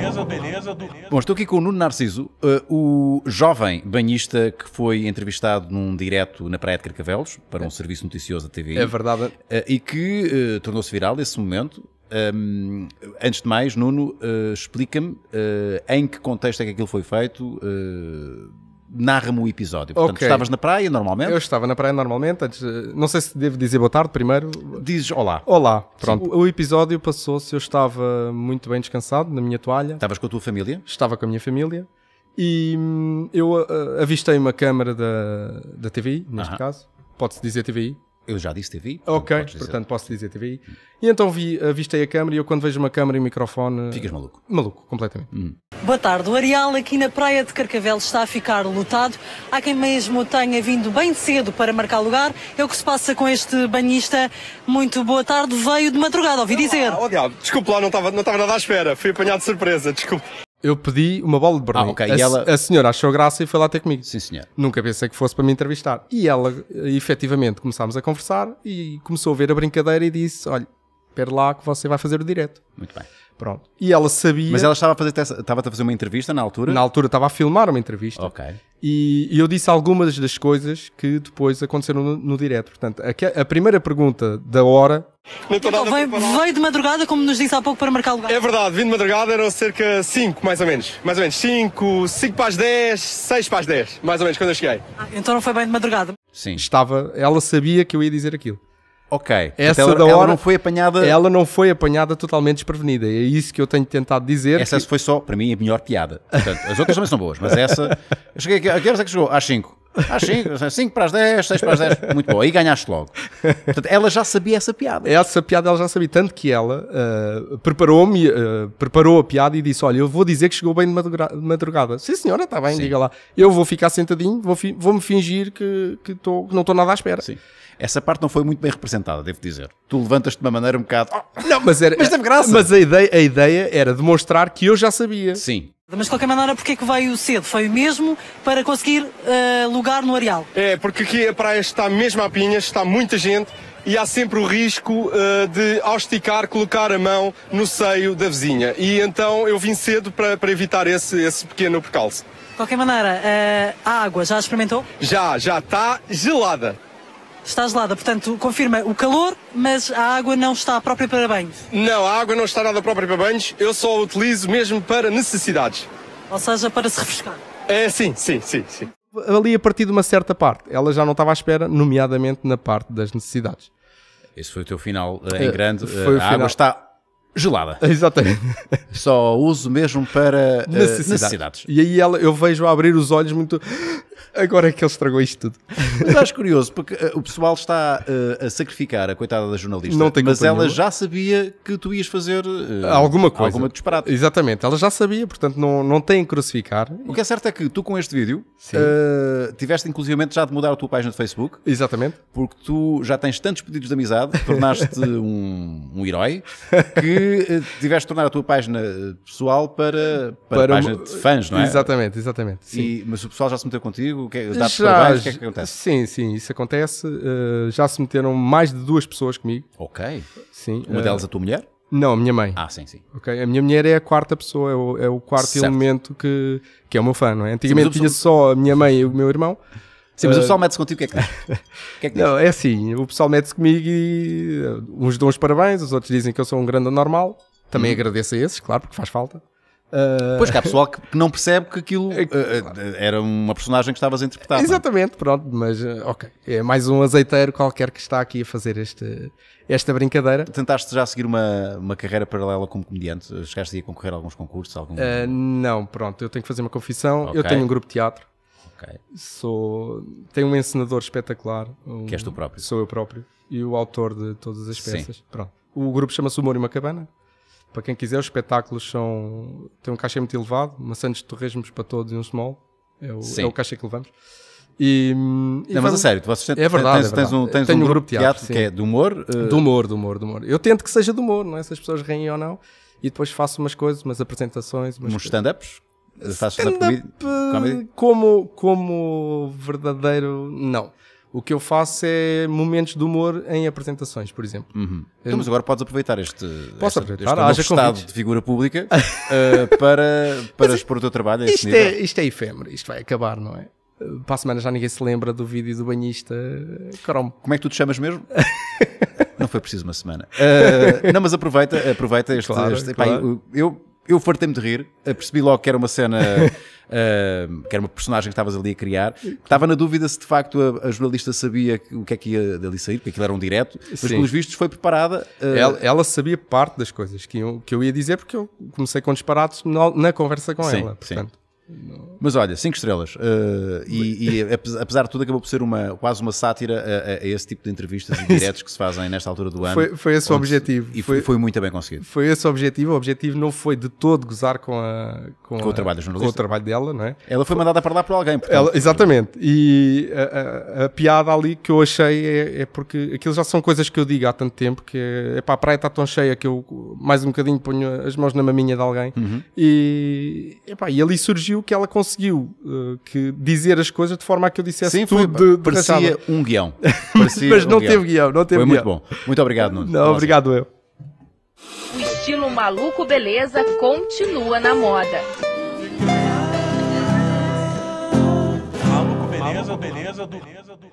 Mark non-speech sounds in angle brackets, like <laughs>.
Beleza, beleza, do... Bom, estou aqui com o Nuno Narciso, uh, o jovem banhista que foi entrevistado num direto na Praia de Carcavelos para um serviço noticioso da TV. É verdade. Uh, e que uh, tornou-se viral esse momento. Um, antes de mais, Nuno, uh, explica-me uh, em que contexto é que aquilo foi feito, uh, narra-me o episódio. Portanto, okay. estavas na praia normalmente? Eu estava na praia normalmente. Antes, eh, não sei se devo dizer boa tarde primeiro. Dizes olá. Olá. Pronto. Sim. O episódio passou-se. Eu estava muito bem descansado na minha toalha. Estavas com a tua família? Estava com a minha família. E hum, eu uh, avistei uma câmara da, da TVI, neste uh -huh. caso. Pode-se dizer TVI? Eu já disse TVI. Ok, portanto, portanto posso dizer TVI. E então vi, avistei a câmara e eu quando vejo uma câmara e um microfone... Ficas maluco. Maluco, completamente. Hum. Boa tarde. O areal aqui na Praia de Carcavelos está a ficar lotado. Há quem mesmo tenha vindo bem cedo para marcar lugar. É o que se passa com este banhista. Muito boa tarde. Veio de madrugada, ouvi dizer. Ah, oh, diabo. Desculpe lá, não estava, não estava nada à espera. Fui apanhado de surpresa. Desculpe. Eu pedi uma bola de Berlim. Ah, okay. a, ela... a, senhora achou graça e foi lá ter comigo. Sim, senhor. Nunca pensei que fosse para me entrevistar. E ela, eh, efetivamente, começámos a conversar e começou a ver a brincadeira e disse: Olha, per lá que você vai fazer o direto. Muito bem. Pronto. E ela sabia. Mas ela estava a fazer, estava a fazer uma entrevista na altura? Na altura estava a filmar uma entrevista. Ok. E, e eu disse algumas das coisas que depois aconteceram no, no direto. Portanto, a, a, primeira pergunta da hora. Não estou nada veio, veio de madrugada, como nos disse há pouco, para marcar o lugar. É verdade, vim de madrugada, eram cerca 5, mais ou menos. Mais ou menos 5, 5 para as 10, 6 para as 10, mais ou menos, quando eu cheguei. Ah, então não foi bem de madrugada. Sim. Estava, ela sabia que eu ia dizer aquilo. Ok. Essa então, ela, da hora, ela não foi apanhada. Ela não foi apanhada totalmente desprevenida. É isso que eu tenho tentado dizer. Essa que... foi só, para mim, a melhor piada. Portanto, as outras também são boas, mas essa. <laughs> cheguei aqui, a que horas é que chegou? Às 5 às 5, 5 para as 10, 6 para as 10, muito bom, aí ganhaste logo. Portanto, ela já sabia essa piada. Essa piada ela já sabia, tanto que ela uh, preparou-me, uh, preparou a piada e disse: Olha, eu vou dizer que chegou bem de madrugada. Sim, senhora, está bem, Sim. diga lá. Eu vou ficar sentadinho, vou-me vou fingir que, que, tô, que não estou nada à espera. Sim. Essa parte não foi muito bem representada, devo dizer. Tu levantas-te de uma maneira um bocado. Oh, não, mas era. mas teve graça. Mas a ideia, a ideia era demonstrar que eu já sabia. Sim. Mas de qualquer maneira, porque é que veio cedo? Foi mesmo para conseguir uh, lugar no areal? É, porque aqui a praia está mesmo a pinhas, está muita gente e há sempre o risco uh, de, ao esticar, colocar a mão no seio da vizinha. E então eu vim cedo para, para evitar esse, esse pequeno percalço. De qualquer maneira, uh, a água já experimentou? Já, já está gelada está gelada. Portanto, confirma o calor, mas a água não está própria para banhos. Não, a água não está nada própria para banhos. Eu só a utilizo mesmo para necessidades. Ou seja, para se refrescar. É, sim, sim, sim, sim. Ali a partir de uma certa parte. Ela já não estava à espera, nomeadamente na parte das necessidades. Esse foi o teu final eh, em eh, grande. Foi eh, a final. água está gelada. <laughs> Exatamente. Só uso mesmo para necessidades. necessidades. E aí ela, eu vejo abrir os olhos muito. Agora é que ele estragou isto tudo. Mas acho curioso, porque eh, o pessoal está uh, a sacrificar a coitada da jornalista. Não tem Mas ela nenhuma. já sabia que tu ias fazer uh, alguma coisa. Alguma disparate. Exatamente, ela já sabia, portanto não, não tem que crucificar. O que é certo é que tu com este vídeo Uh, tiveste inclusivamente já de mudar a tua página de Facebook. Exatamente. Porque tu já tens tantos pedidos de amizade, tornaste <laughs> um, um herói, que ah, tiveste de tornar a tua página pessoal para, para, para página de fãs, não é? Exatamente, exatamente. E, mas o pessoal já se meteu contigo? É- dá-te parabéns? O que é que acontece? Sim, sim, isso acontece. Uh, já se meteram mais de duas pessoas comigo. Ok. Sim. Uma uh... delas a tua mulher? Não, a minha mãe. Ah, sim, sim. Okay? A minha mulher é a quarta pessoa, é o, é o quarto certo. elemento que, que é o meu fã, não é? Antigamente tinha só a minha mãe e o meu irmão. Sim, mas uh, o ah, pessoal mete-se contigo, o que é que, <laughs> que, é que Não, é assim, o pessoal mete-se comigo e eh, uns dão os parabéns, os outros dizem que eu sou um grande anormal. Também hum. agradeço a esses, claro, porque faz falta. Uh... Pois que há pessoal que, que não percebe que aquilo uh, era uma personagem que estavas a interpretar. É? Exatamente, pronto, mas ok. É mais um azeiteiro qualquer que está aqui a fazer este, esta brincadeira. Tentaste já seguir uma, uma carreira paralela como comediante? Chegaste a concorrer a alguns concursos? Algum... Uh, não, pronto, eu tenho que fazer uma confissão. Okay. Eu tenho um grupo de teatro. Ok. Sou, tenho um encenador espetacular. Um, que és tu próprio. Sou eu próprio. E o autor de todas as peças. Sim. Pronto. O grupo chama-se Humor e uma Cabana. Para quem quiser, os espetáculos são, têm um cachê muito elevado, maçãs de torresmos para todos e um small. É o, é o cachê que levamos. E, não, e mas a sério, tu assistente, é verdade, tens, é verdade. Tens um, tens um, um grupo, grupo de teatro, teatro que é de humor? Uh... Eh? De humor, de humor, de humor. Eu tento que seja de humor, não é? Se as pessoas riem ou não. E depois faço umas coisas, umas apresentações. Umas Uns stand-ups? Stand-up stand eh, como, como verdadeiro, não. O que eu faço é momentos de humor em apresentações, por exemplo. Uhum. Então, mas agora podes aproveitar este, Posso este, este ah, estado de figura pública uh, <laughs> para, para expor o teu trabalho. isto, nível. é, isto é efêmero, isto vai acabar, não é? Eh, para a semana já ninguém se lembra do vídeo do banhista eh, Chrome. Como é que tu te chamas mesmo? <laughs> não foi preciso uma semana. Uh, não, mas aproveita, aproveita este. Claro, este claro. Epá, eu, eu fartei-me de rir, percebi logo que era uma cena uh, que era uma personagem que estavas ali a criar. Estava na dúvida se de facto a, a, jornalista sabia o que é que ia dali sair, porque aquilo era um direto, mas Sim. pelos vistos foi preparada. Uh... Ela, ela, sabia parte das coisas que eu, que eu ia dizer, porque eu comecei com disparados na, na conversa com sim, ela. Portanto, sim. Mas olha, 5 estrelas. Uh, e, e, apesar de tudo, acabou por ser uma, quase uma sátira a, a esse tipo de entrevistas e <laughs> diretos que se fazem nesta altura do ano. Foi, foi esse o objetivo. E foi, foi, muito bem conseguido. Foi esse o objetivo. O objetivo não foi de todo gozar com, a, com, com a, o, trabalho com o trabalho dela, não é? Ela foi mandada para lá por alguém. Portanto, Ela, exatamente. E a, a, piada ali que eu achei é, é, porque aquilo já são coisas que eu digo há tanto tempo que é, pá, a praia está tão cheia que eu mais um bocadinho ponho as mãos na maminha de alguém. Uhum. E, epá, e ali surgiu desafio que ela conseguiu uh, que dizer as coisas de forma a que eu dissesse Sim, tudo. Foi, de, de parecia um guião. <laughs> Parecia Mas não teve guião, não teve foi guião. muito bom. Muito obrigado, Nuno. Não, obrigado eu. O estilo maluco beleza continua na moda. Maluco beleza, beleza, beleza.